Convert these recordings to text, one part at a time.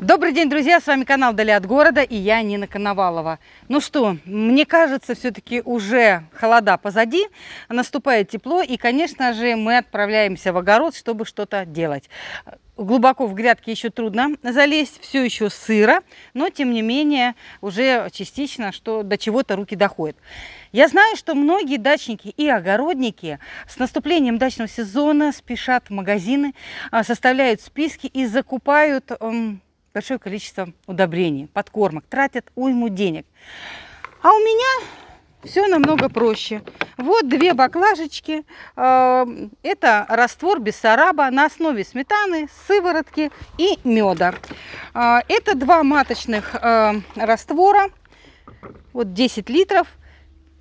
Добрый день, друзья! С вами канал «Дали от города» и я, Нина Коновалова. Ну что, мне кажется, все-таки уже холода позади, наступает тепло, и, конечно же, мы отправляемся в огород, чтобы что-то делать. Глубоко в грядке еще трудно залезть, все еще сыро, но, тем не менее, уже частично что до чего-то руки доходят. Я знаю, что многие дачники и огородники с наступлением дачного сезона спешат в магазины, а, составляют списки и закупают большое количество удобрений, подкормок, тратят уйму денег. А у меня все намного проще. Вот две баклажечки. Э, это раствор бессараба на основе сметаны, сыворотки и меда. Э, это два маточных э, раствора, вот 10 литров.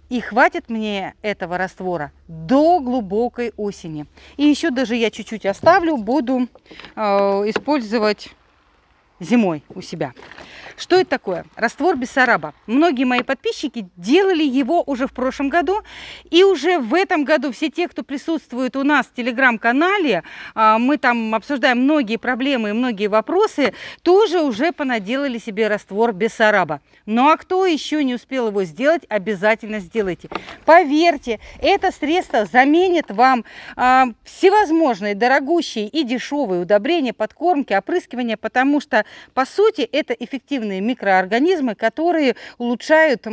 И хватит мне этого раствора до глубокой осени. И еще даже я чуть-чуть оставлю, буду использовать зимой у себя. Что это такое? Раствор бессараба. Многие мои подписчики делали его уже в прошлом году. И уже в этом году все те, кто присутствует у нас в телеграм-канале, а, мы там обсуждаем многие проблемы и многие вопросы, тоже уже понаделали себе раствор бессараба. Ну а кто еще не успел его сделать, обязательно сделайте. Поверьте, это средство заменит вам а, всевозможные дорогущие и дешевые удобрения, подкормки, опрыскивания, потому что, по сути, это эффективно активные микроорганизмы, которые улучшают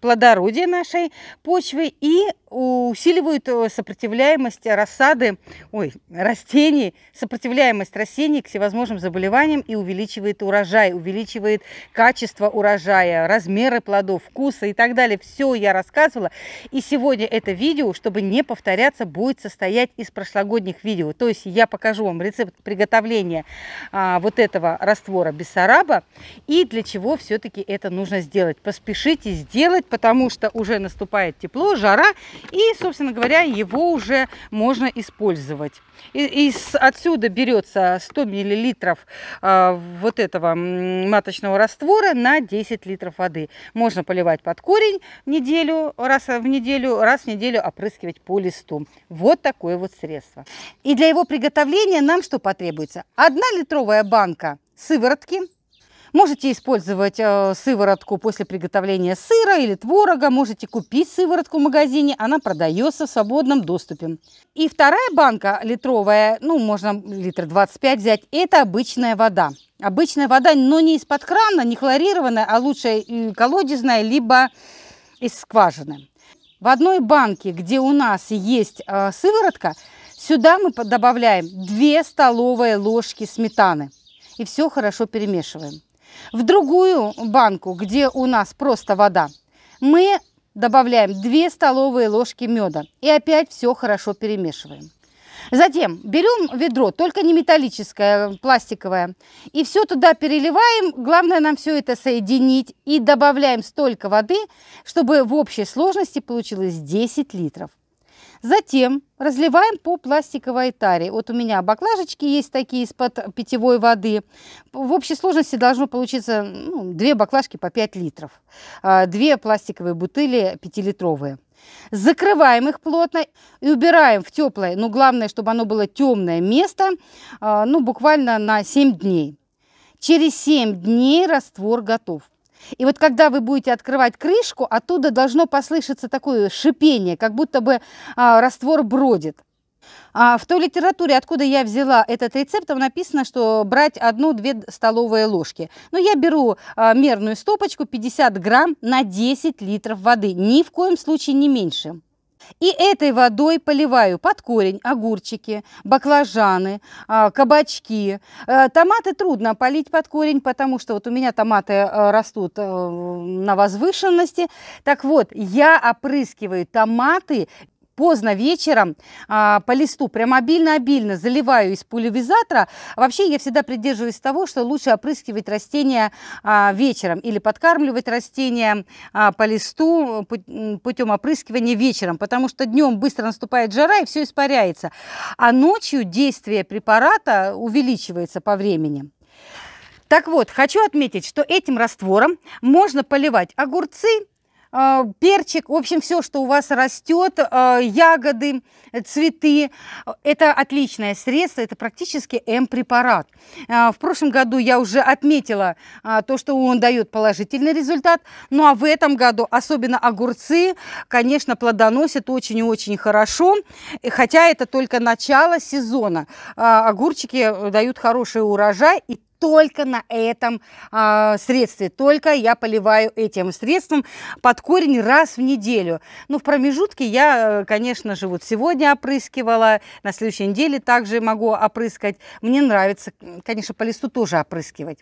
плодородие нашей почвы и усиливают э, сопротивляемость рассады, ой, растений, сопротивляемость растений к всевозможным заболеваниям и увеличивает урожай, увеличивает качество урожая, размеры плодов, вкуса и так далее. Все я рассказывала. И сегодня это видео, чтобы не повторяться, будет состоять из прошлогодних видео. То есть я покажу вам рецепт приготовления а, вот этого раствора бессараба и для чего все-таки это нужно сделать. Поспешите сделать, потому что уже наступает тепло, жара, и, собственно говоря, его уже можно использовать. И, из, отсюда берется 100 мл э, вот этого маточного раствора на 10 литров воды. Можно поливать под корень неделю, раз в неделю, раз в неделю опрыскивать по листу. Вот такое вот средство. И для его приготовления нам что потребуется? 1 литровая банка сыворотки – Можете использовать э, сыворотку после приготовления сыра или творога, можете купить сыворотку в магазине, она продается в свободном доступе. И вторая банка литровая, ну можно литр 25 взять, это обычная вода. Обычная вода, но не из-под крана, не хлорированная, а лучше колодезная, либо из скважины. В одной банке, где у нас есть э, сыворотка, сюда мы добавляем 2 столовые ложки сметаны. И все хорошо перемешиваем. В другую банку, где у нас просто вода, мы добавляем 2 столовые ложки меда и опять все хорошо перемешиваем. Затем берем ведро, только не металлическое, пластиковое, и все туда переливаем. Главное нам все это соединить и добавляем столько воды, чтобы в общей сложности получилось 10 литров. Затем разливаем по пластиковой таре. Вот у меня баклажечки есть такие из-под питьевой воды. В общей сложности должно получиться ну, 2 баклажки по 5 литров. А, две пластиковые бутыли 5-литровые. Закрываем их плотно и убираем в теплое, но ну, главное, чтобы оно было темное место, а, ну, буквально на 7 дней. Через 7 дней раствор готов. И вот когда вы будете открывать крышку, оттуда должно послышаться такое шипение, как будто бы а, раствор бродит. А в той литературе, откуда я взяла этот рецепт, там написано, что брать одну-две столовые ложки. Но я беру а, мерную стопочку 50 грамм на 10 литров воды. Ни в коем случае не меньше. И этой водой поливаю под корень огурчики, баклажаны, а, кабачки. Э, томаты трудно полить под корень, потому что вот у меня томаты э, растут э, на возвышенности. Так вот, я опрыскиваю томаты поздно вечером а, по листу, прям обильно-обильно заливаю из пульверизатора. Вообще я всегда придерживаюсь того, что лучше опрыскивать растения а, вечером или подкармливать растения а, по листу путем опрыскивания вечером, потому что днем быстро наступает жара и все испаряется, а ночью действие препарата увеличивается по времени. Так вот, хочу отметить, что этим раствором можно поливать огурцы, а, перчик, в общем, все, что у вас растет, а, ягоды, цветы. Это отличное средство, это практически М-препарат. А, в прошлом году я уже отметила то, что он дает положительный результат. Ну а в этом году, особенно огурцы, конечно, плодоносят очень и очень хорошо, хотя это только начало сезона. Огурчики дают хороший урожай и только на этом э, средстве. Только я поливаю этим средством под корень раз в неделю. Ну, в промежутке я, э, конечно же, вот сегодня опрыскивала, на следующей неделе также могу опрыскать. Мне нравится, конечно, по листу тоже опрыскивать.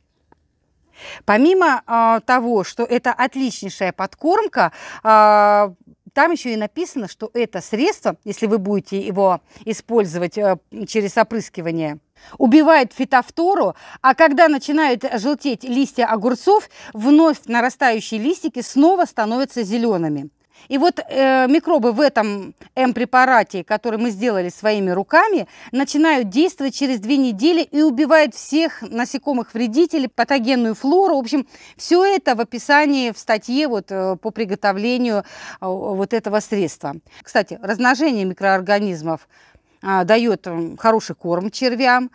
Помимо э, того, что это отличнейшая подкормка, э, там еще и написано, что это средство, если вы будете его использовать э, через опрыскивание, убивает фитофтору, а когда начинают желтеть листья огурцов, вновь нарастающие листики снова становятся зелеными. И вот э, микробы в этом М-препарате, который мы сделали своими руками, начинают действовать через две недели и убивают всех насекомых вредителей, патогенную флору. В общем, все это в описании в статье вот, э, по приготовлению э, вот этого средства. Кстати, размножение микроорганизмов а, дает хороший корм червям.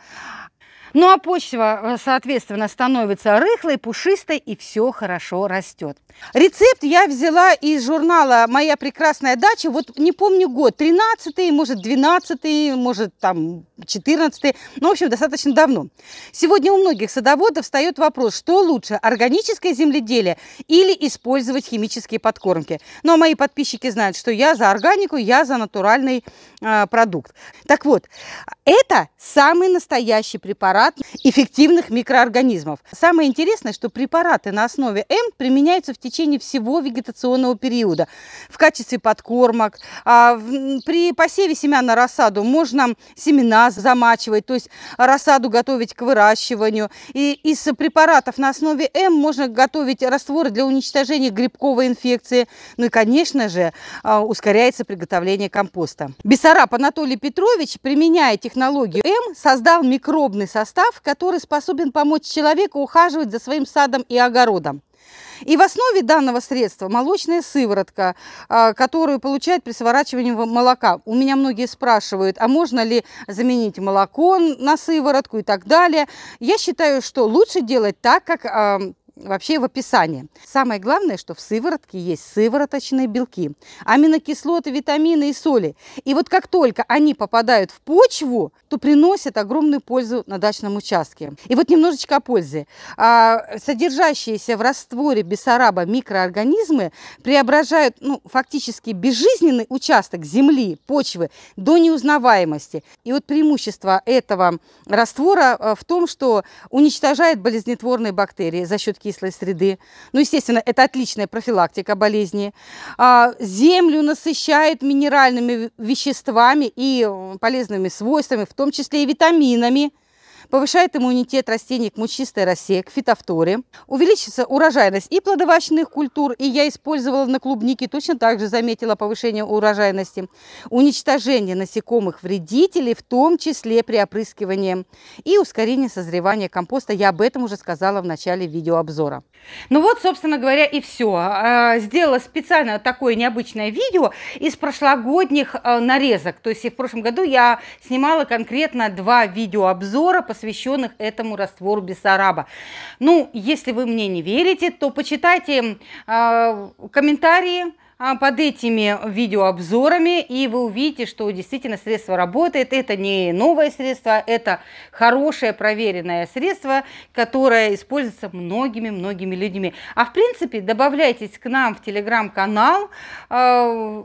Ну а почва, э, соответственно, становится рыхлой, пушистой и все хорошо растет. Рецепт я взяла из журнала «Моя прекрасная дача». Вот не помню год, 13 может 12 может там 14 Ну, в общем, достаточно давно. Сегодня у многих садоводов встает вопрос, что лучше, органическое земледелие или использовать химические подкормки. Но ну, а мои подписчики знают, что я за органику, я за натуральный э, продукт. Так вот, это самый настоящий препарат препарат эффективных микроорганизмов. Самое интересное, что препараты на основе М применяются в течение всего вегетационного периода в качестве подкормок. А, при посеве семян на рассаду можно семена замачивать, то есть рассаду готовить к выращиванию. И из препаратов на основе М можно готовить растворы для уничтожения грибковой инфекции. Ну и, конечно же, а, ускоряется приготовление компоста. Бессараб Анатолий Петрович, применяя технологию М, создал микробный состав состав, который способен помочь человеку ухаживать за своим садом и огородом. И в основе данного средства молочная сыворотка, а, которую получают при сворачивании молока. У меня многие спрашивают, а можно ли заменить молоко на сыворотку и так далее. Я считаю, что лучше делать так, как а, вообще в описании. Самое главное, что в сыворотке есть сывороточные белки, аминокислоты, витамины и соли. И вот как только они попадают в почву, то приносят огромную пользу на дачном участке. И вот немножечко о пользе. А, содержащиеся в растворе бессараба микроорганизмы преображают ну, фактически безжизненный участок земли, почвы до неузнаваемости. И вот преимущество этого раствора э, в том, что уничтожает болезнетворные бактерии за счет кислорода кислой среды. Ну, естественно, это отличная профилактика болезни. А, землю насыщает минеральными веществами и э, полезными свойствами, в том числе и витаминами – повышает иммунитет растений к мучистой росе, к фитофторе, увеличится урожайность и плодовачных культур, и я использовала на клубнике, точно так же заметила повышение урожайности, уничтожение насекомых вредителей, в том числе при опрыскивании, и ускорение созревания компоста. Я об этом уже сказала в начале видеообзора. Ну вот, собственно говоря, и все. А, сделала специально такое необычное видео из прошлогодних э, нарезок. То есть в прошлом году я снимала конкретно два видеообзора, посвященных этому раствору Бессараба. Ну, если вы мне не верите, то почитайте э, комментарии, а, под этими видеообзорами, и вы увидите, что действительно средство работает. Это не новое средство, это хорошее проверенное средство, которое используется многими-многими людьми. А в принципе, добавляйтесь к нам в телеграм-канал, э,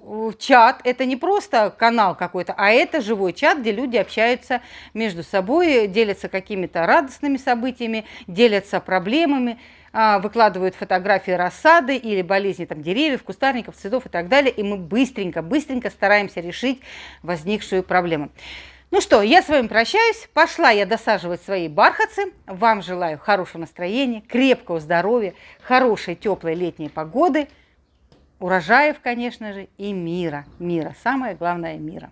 в чат. Это не просто канал какой-то, а это живой чат, где люди общаются между собой, делятся какими-то радостными событиями, делятся проблемами. А, выкладывают фотографии рассады или болезни там, деревьев, кустарников, цветов и так далее, и мы быстренько-быстренько стараемся решить возникшую проблему. Ну что, я с вами прощаюсь. Пошла я досаживать свои бархатцы. Вам желаю хорошего настроения, крепкого здоровья, хорошей теплой летней погоды, урожаев, конечно же, и мира. Мира, самое главное, мира.